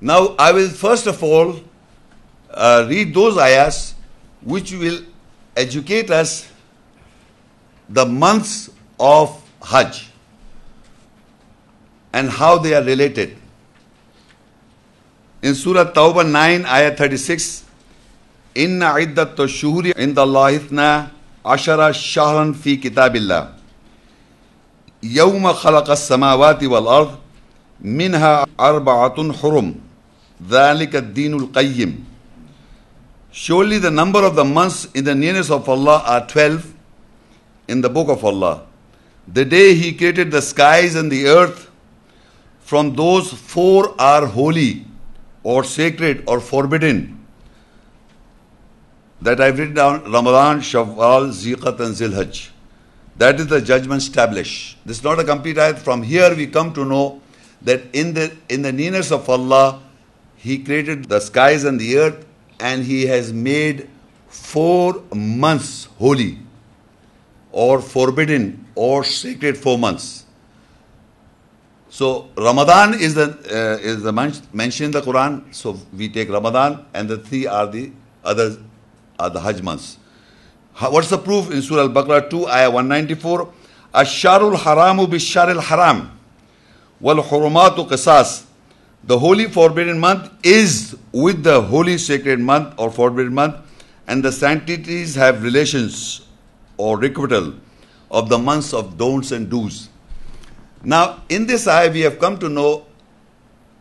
Now I will first of all uh, read those ayahs which will educate us the months of Hajj and how they are related. In Surah Tawbah 9, Ayah 36, إِنَّ عِدَّةُ shuhuri عِنْدَ اللَّهِ اثْنَا ashara shahran fi kitabillah. اللَّهِ يَوْمَ خَلَقَ السَّمَاوَاتِ وَالْأَرْضِ منها أربعة حرم Dhalika Deenul Qayyim. Surely the number of the months in the nearness of Allah are 12 in the book of Allah. The day He created the skies and the earth, from those four are holy or sacred or forbidden. That I've written down Ramadan, Shawwal, Ziqat, and Zilhaj. That is the judgment established. This is not a complete ayat. From here we come to know that in the in the nearness of Allah, he created the skies and the earth, and He has made four months holy, or forbidden, or sacred four months. So Ramadan is the uh, is the mentioned in the Quran. So we take Ramadan, and the three are the others are the Hajj months. What's the proof in Surah Al-Baqarah 2, Ayah 194? Asharul haramu bisharil haram. Wal hurumatu qisas. The holy forbidden month is with the holy sacred month or forbidden month and the sanctities have relations or requital of the months of don'ts and do's. Now, in this ayah, we have come to know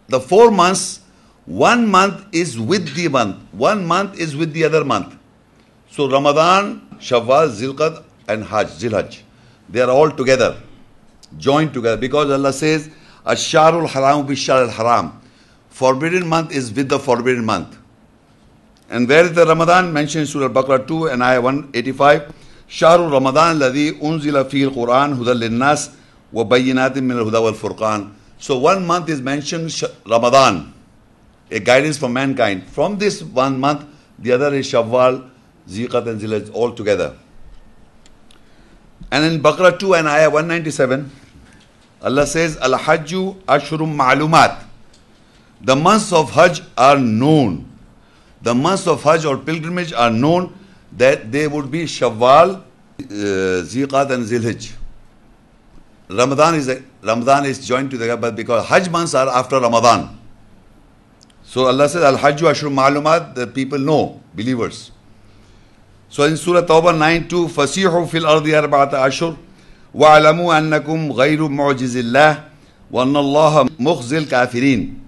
the four months, one month is with the month, one month is with the other month. So, Ramadan, Shawwal, Zilqad, and Hajj, Zilhajj, they are all together, joined together because Allah says, Asharul Haram Bishar al Haram. Forbidden month is with the forbidden month. And where is the Ramadan? Mentioned in Surah Baqarah 2 and Ayah 185. Sharul Ramadan ladhi unzila fil Quran hudal linnas wa bayyinatin min al-huda wal furqan. So one month is mentioned Ramadan, a guidance for mankind. From this one month, the other is Shawwal, Ziqat and Zilaj all together. And in Baqarah 2 and Ayah 197, Allah says, Al Hajju Ashrum Ma'lumat. The months of Hajj are known. The months of Hajj or pilgrimage are known that they would be Shawwal, uh, Ziqat, and Zilhij. Ramadan is, a, Ramadan is joined to the but because Hajj months are after Ramadan. So Allah says, Al Hajju Ashrum Ma'lumat, the people know, believers. So in Surah Tawbah 9 2, Fasihu fil ardi arba'ata ashur, واعلموا أنكم غير معجز الله وأن الله مخزي الكافرين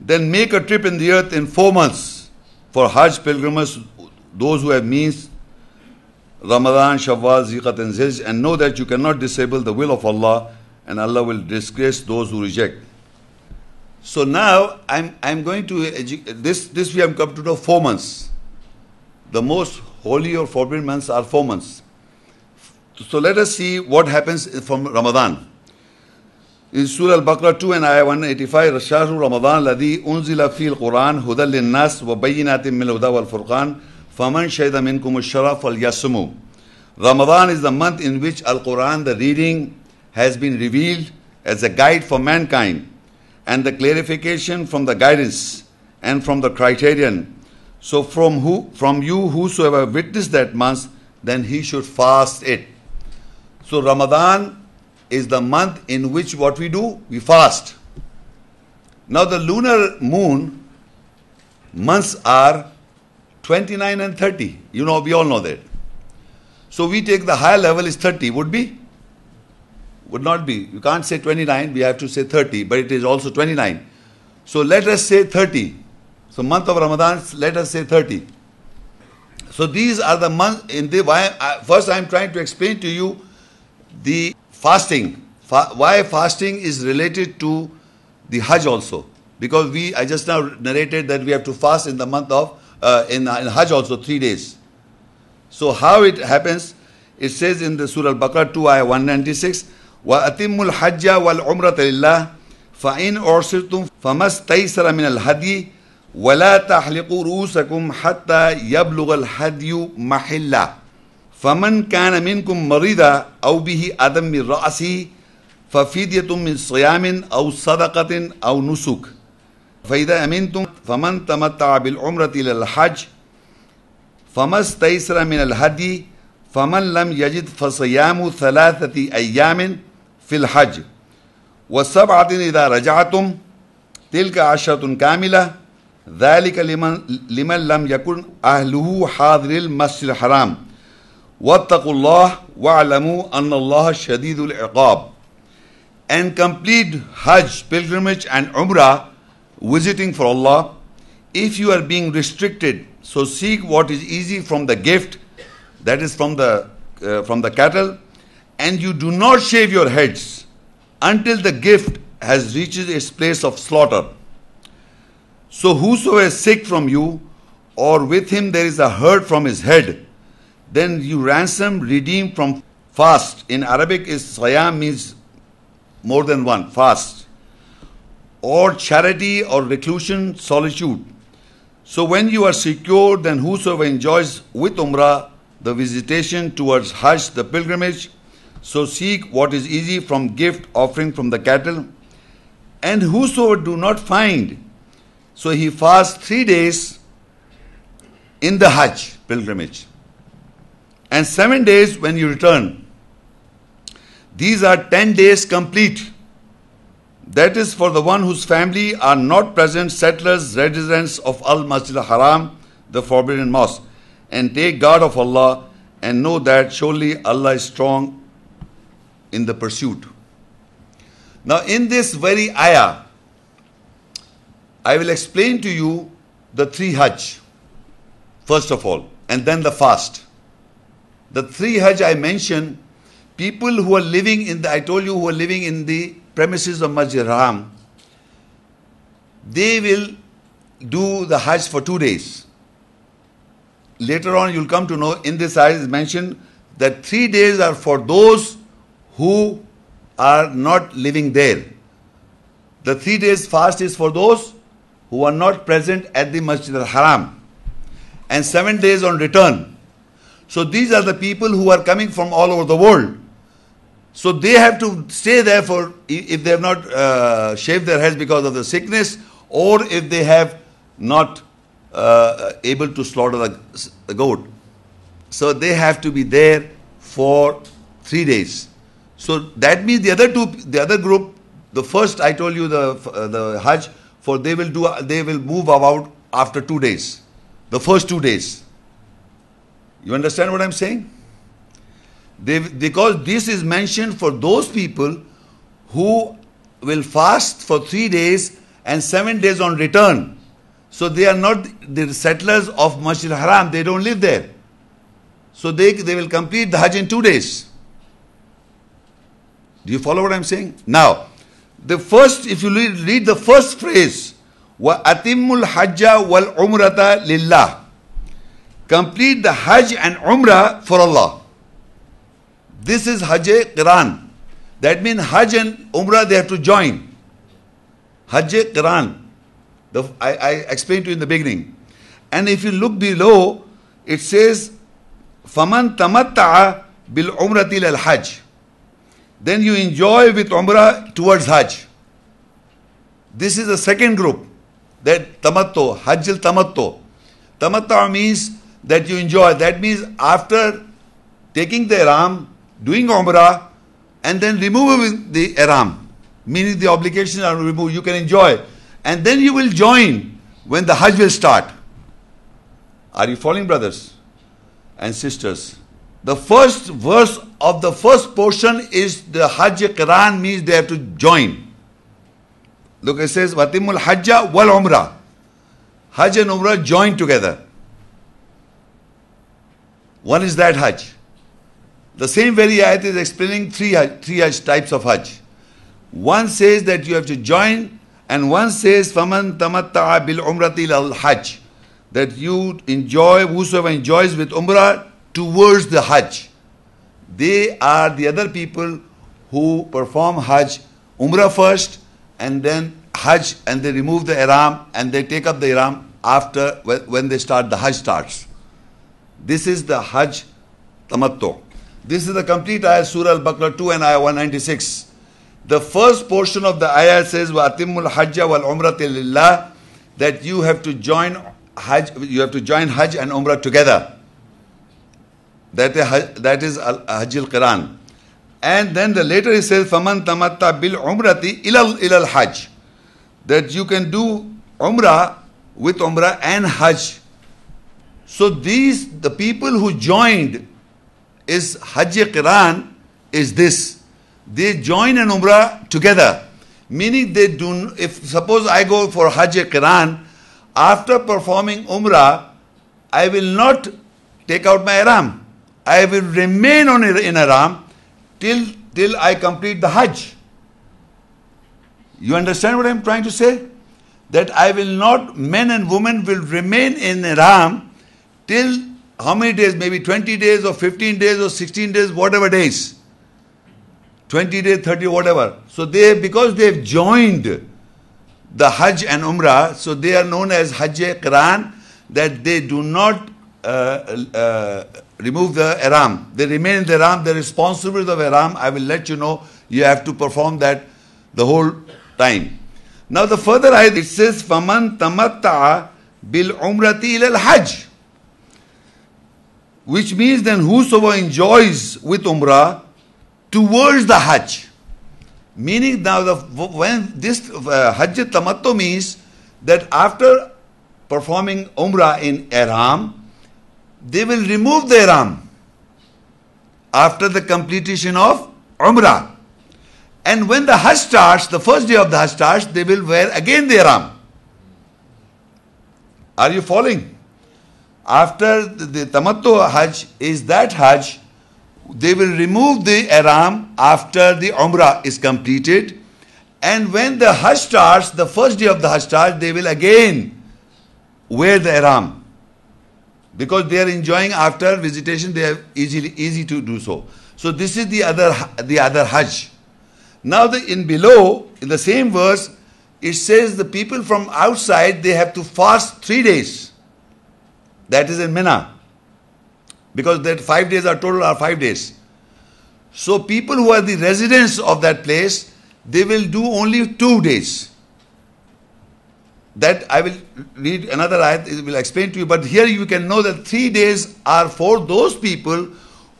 Then make a trip in the earth in four months for Hajj pilgrims, those who have means, Ramadan, Shawwal, Ziqat and Zij, and know that you cannot disable the will of Allah and Allah will disgrace those who reject. So now I'm, I'm going to, this, this we have come to the four months. The most holy or forbidden months are four months. So let us see what happens from Ramadan. In Surah Al-Baqarah 2 and Ayah 185, رَشَّهْرُ رَمَضَانَ الَّذِي أُنزِلَ فِي الْقُرْآنِ هُدًى لِلنَّاسِ wal-Furqan faman وَالْفُرْقَانِ فَمَنْ شَهِدَ Sharaf al-Yasumu. Ramadan is the month in which Al-Quran, the reading, has been revealed as a guide for mankind and the clarification from the guidance and from the criterion. So from who from you whosoever witnessed that month, then he should fast it. So Ramadan is the month in which what we do? We fast. Now the lunar moon months are 29 and 30. You know, we all know that. So we take the higher level is 30. Would be? Would not be. You can't say 29. We have to say 30. But it is also 29. So let us say 30. So month of Ramadan, let us say 30. So these are the months in the why I, first I am trying to explain to you the fasting. Fa- why fasting is related to the Hajj also? Because we, I just now narrated that we have to fast in the month of, uh, in, in Hajj also, three days. So how it happens? It says in the Surah Al-Baqarah 2 ayah 196, وَأَتِمُّ الْحَجَّ وَالْعُمْرَةَ لِلَّهِ فَإِنْ min al-Hadi, مِنَ الْهَدْيِ وَلَا تَحْلِقُوا رُؤُوسَكُمْ حَتَّى يَبْلُغَ الْهَدْيُ مَحِلَّهُ فمن كان منكم مريضا أو به أدم من رأسه ففدية من صيام أو صدقة أو نسك فإذا أمنتم فمن تمتع بالعمرة إلى الحج فما استيسر من الهدي فمن لم يجد فصيام ثلاثة أيام في الحج والسبعة إذا رجعتم تلك عشرة كاملة ذلك لمن, لمن لم يكن أهله حاضر المسجد الحرام وَاتَّقُوا اللَّهِ وَاعْلَمُوا أَنَّ اللَّهَ شَدِيدُ الْعِقَابِ And complete Hajj, pilgrimage and Umrah, visiting for Allah. If you are being restricted, so seek what is easy from the gift, that is from the, uh, from the cattle, and you do not shave your heads until the gift has reached its place of slaughter. So whosoever is sick from you, or with him there is a hurt from his head, then you ransom, redeem from fast. In Arabic, is sayam means more than one, fast. Or charity or reclusion, solitude. So when you are secure, then whosoever enjoys with Umrah the visitation towards Hajj, the pilgrimage, so seek what is easy from gift offering from the cattle. And whosoever do not find, so he fasts three days in the Hajj pilgrimage and seven days when you return. These are ten days complete. That is for the one whose family are not present settlers, residents of Al Masjid al Haram, the forbidden mosque, and take guard of Allah and know that surely Allah is strong in the pursuit. Now, in this very ayah, I will explain to you the three Hajj, first of all, and then the fast. The three Hajj I mentioned, people who are living in the, I told you who are living in the premises of Masjid Haram, they will do the Hajj for two days. Later on, you'll come to know in this ayah is mentioned that three days are for those who are not living there. The three days fast is for those who are not present at the Masjid al-Haram and seven days on return. So these are the people who are coming from all over the world. So they have to stay there for, if they have not uh, shaved their heads because of the sickness, or if they have not uh, able to slaughter the, the goat. So they have to be there for three days. So that means the other two, the other group, the first I told you the uh, the Hajj, for they will do, they will move about after two days, the first two days. You understand what I'm saying? They, because this is mentioned for those people who will fast for three days and seven days on return. So they are not the settlers of Masjid Haram, they don't live there. So they, they will complete the Hajj in two days. Do you follow what I'm saying? Now, the first, if you read, read the first phrase, وَأَتِمُّ الْحَجَّ وَالْعُمْرَةَ لِلَّهِ complete the Hajj and Umrah for Allah. This is Hajj Quran. That means Hajj and Umrah they have to join. Hajj Quran. The, I, I explained to you in the beginning. And if you look below, it says, فَمَنْ تَمَتَّعَ بِالْعُمْرَةِ إِلَى الْحَجِّ Then you enjoy with Umrah towards Hajj. This is the second group. That tamattu, Hajjil Tamatto. tamattu Tamatta means that you enjoy. That means after taking the ihram, doing umrah, and then removing the ihram, meaning the obligations are removed, you can enjoy. And then you will join when the Hajj will start. Are you following, brothers and sisters? The first verse of the first portion is the Hajj Quran means they have to join. Look, it says, Watimul Hajja wal Umrah. Hajj and Umrah join together. One is that Hajj. The same very ayat is explaining three, three Hajj types of Hajj. One says that you have to join and one says faman tamatta'a bil umrati al hajj that you enjoy whosoever enjoys with umrah towards the hajj they are the other people who perform hajj umrah first and then hajj and they remove the Iram and they take up the Iram after when they start the hajj starts this is the Hajj Tamattu. This is the complete ayah Surah Al-Baqarah 2 and ayah 196. The first portion of the ayah says, وَأَتِمُّ الْحَجَّ وَالْعُمْرَةِ لِلَّهِ That you have to join Hajj, you have to join Hajj and Umrah together. That is, that is Hajj al-Quran. And then the later he says, فَمَن تَمَتَّ بِالْعُمْرَةِ إِلَى الْحَجِّ That you can do Umrah with Umrah and Hajj so these, the people who joined is Hajj Qiran is this. They join an Umrah together. Meaning they do, if suppose I go for Hajj Qiran, after performing Umrah, I will not take out my Iram. I will remain on in Iram till, till I complete the Hajj. You understand what I'm trying to say? That I will not, men and women will remain in Iram till how many days, maybe 20 days or 15 days or 16 days, whatever days. 20 days, 30, whatever. So they, because they've joined the Hajj and Umrah, so they are known as Hajj Quran, that they do not uh, uh, remove the Aram. They remain in the Aram. The responsibilities of Aram, I will let you know, you have to perform that the whole time. Now the further ayat, it says, فَمَنْ تَمَتَّعَ بِالْعُمْرَةِ إِلَى الْحَجِّ which means then whosoever enjoys with Umrah towards the Hajj. Meaning now the, when this uh, Hajj Tamattu means that after performing Umrah in Ihram, they will remove the Ihram after the completion of Umrah. And when the Hajj starts, the first day of the Hajj starts, they will wear again the Ihram. Are you following? after the, the tamattu hajj is that hajj they will remove the ihram after the umrah is completed and when the hajj starts the first day of the hajj starts they will again wear the ihram because they are enjoying after visitation they are easily easy to do so so this is the other the other hajj now the in below in the same verse it says the people from outside they have to fast 3 days that is in Mina. Because that five days are total are five days. So people who are the residents of that place, they will do only two days. That I will read another ayat, it will explain to you. But here you can know that three days are for those people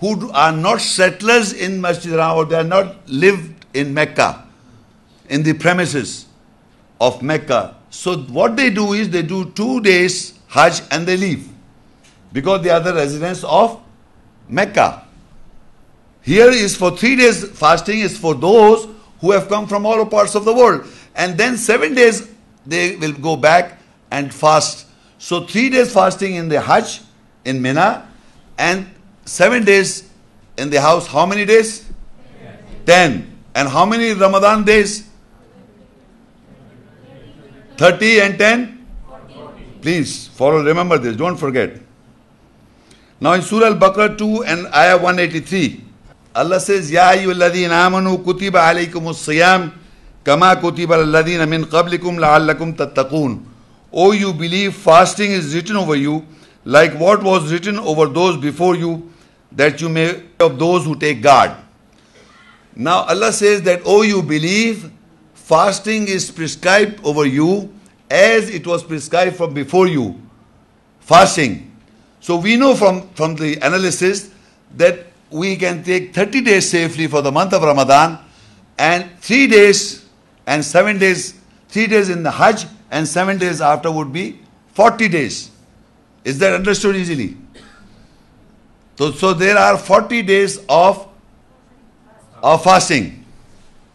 who are not settlers in Masjid Haram or they are not lived in Mecca, in the premises of Mecca. So what they do is they do two days Hajj and they leave because they are the residents of Mecca. Here is for three days fasting is for those who have come from all parts of the world. And then seven days they will go back and fast. So three days fasting in the Hajj in Mina and seven days in the house. How many days? Ten. And how many Ramadan days? Thirty and ten? Please follow, remember this, don't forget. Now in Surah Al-Baqarah 2 and Ayah 183, Allah says, Ya amanu kutiba siyam kama kutiba alladhina min qablikum la'allakum tattaqoon. O you believe fasting is written over you like what was written over those before you that you may of those who take guard. Now Allah says that O you believe fasting is prescribed over you as it was prescribed from before you. Fasting. So we know from, from the analysis that we can take 30 days safely for the month of Ramadan and 3 days and 7 days, 3 days in the Hajj and 7 days after would be 40 days. Is that understood easily? So, so there are 40 days of, of fasting.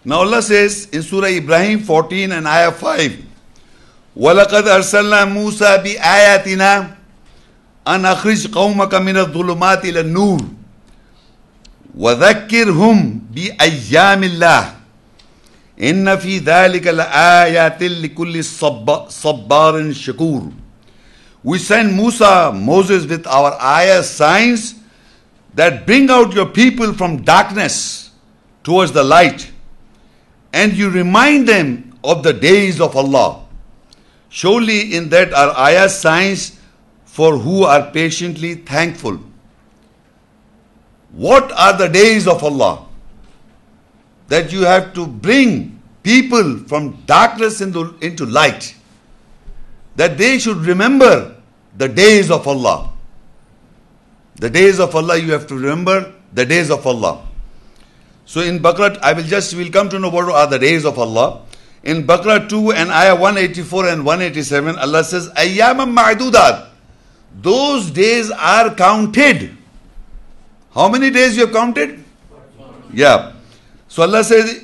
Now Allah says in Surah Ibrahim 14 and Ayah 5, وَلَقَدْ أَرْسَلْنَا مُوسَى بِآيَاتِنَا أن أخرج قومك من الظلمات إلى النور وذكرهم بأيام الله إن في ذلك لآيات لكل صبار شكور We send Musa, Moses with our ayah signs that bring out your people from darkness towards the light and you remind them of the days of Allah. Surely in that our ayah signs for who are patiently thankful. What are the days of Allah? That you have to bring people from darkness into, into light. That they should remember the days of Allah. The days of Allah, you have to remember the days of Allah. So in Baqarah, I will just, we'll come to know what are the days of Allah. In Baqarah 2 and Ayah 184 and 187, Allah says, a ma'dudat those days are counted. How many days you have counted? Yeah. So Allah says,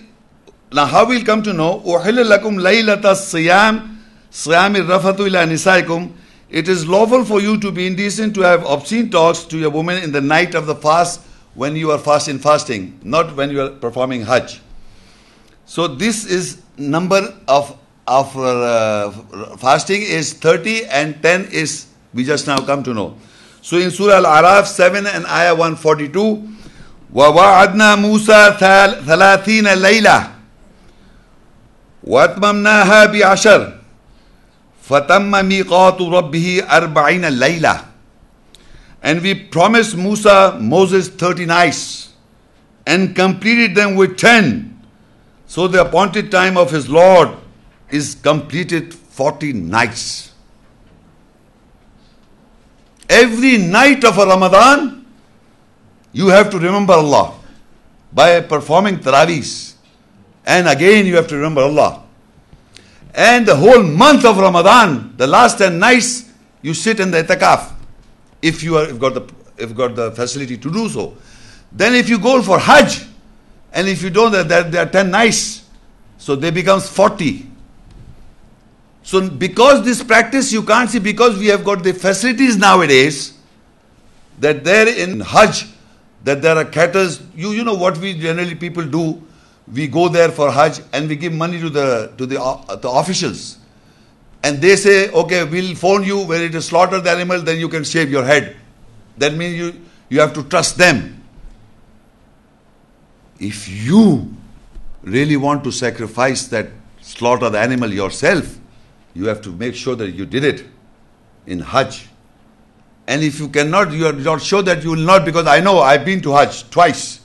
now how we'll come to know? أُحِلَّ لَكُمْ لَيْلَةَ الصِّيَامِ صِيَامِ الرَّفَثُ إِلَى نِسَائِكُمْ It is lawful for you to be indecent to have obscene talks to your woman in the night of the fast when you are fast in fasting, not when you are performing Hajj. So this is number of of uh, fasting is 30 and 10 is we just now come to know. So in Surah Al-Araf 7 and Ayah 142, وَوَعَدْنَا مُوسَى ثَلَاثِينَ لَيْلَةً وَأَتْمَمْنَاهَا بِعَشَرٍ فَتَمَّ مِيقَاتُ رَبِّهِ أَرْبَعِينَ لَيْلَةً And we promised Musa, Moses 30 nights and completed them with 10. So the appointed time of his Lord is completed 40 nights. Every night of a Ramadan, you have to remember Allah by performing tarawis, And again, you have to remember Allah. And the whole month of Ramadan, the last 10 nights, you sit in the itikaf. If you have got the, if got the facility to do so. Then if you go for Hajj, and if you don't, there, there are 10 nights. So they becomes 40. So because this practice you can't see because we have got the facilities nowadays that there in Hajj that there are caters you you know what we generally people do we go there for Hajj and we give money to the to the uh, the officials and they say okay we'll phone you when it is slaughter the animal then you can shave your head that means you you have to trust them if you really want to sacrifice that slaughter the animal yourself you have to make sure that you did it in Hajj. And if you cannot, you are not sure that you will not, because I know I've been to Hajj twice.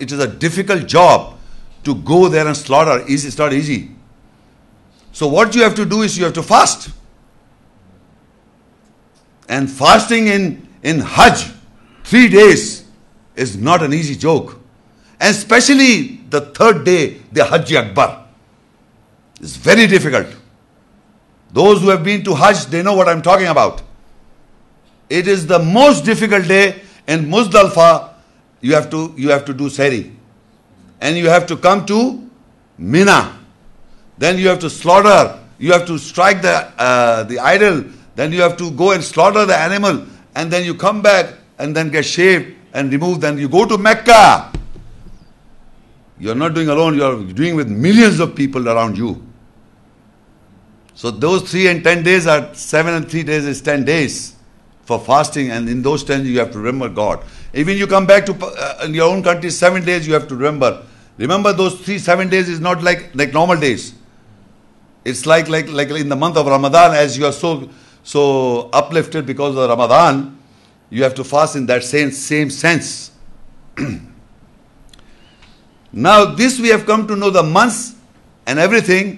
It is a difficult job to go there and slaughter. It's not easy. So, what you have to do is you have to fast. And fasting in, in Hajj, three days, is not an easy joke. And especially the third day, the Hajj Akbar. is very difficult. Those who have been to Hajj, they know what I'm talking about. It is the most difficult day in Muzdalfa. You have to, you have to do Seri, And you have to come to Mina. Then you have to slaughter. You have to strike the, uh, the idol. Then you have to go and slaughter the animal. And then you come back and then get shaved and removed. Then you go to Mecca. You are not doing alone. You are doing with millions of people around you. So those three and ten days are seven and three days is ten days for fasting, and in those ten you have to remember God. Even you come back to uh, your own country, seven days you have to remember. Remember those three seven days is not like like normal days. It's like like like in the month of Ramadan, as you are so so uplifted because of Ramadan, you have to fast in that same same sense. now this we have come to know the months and everything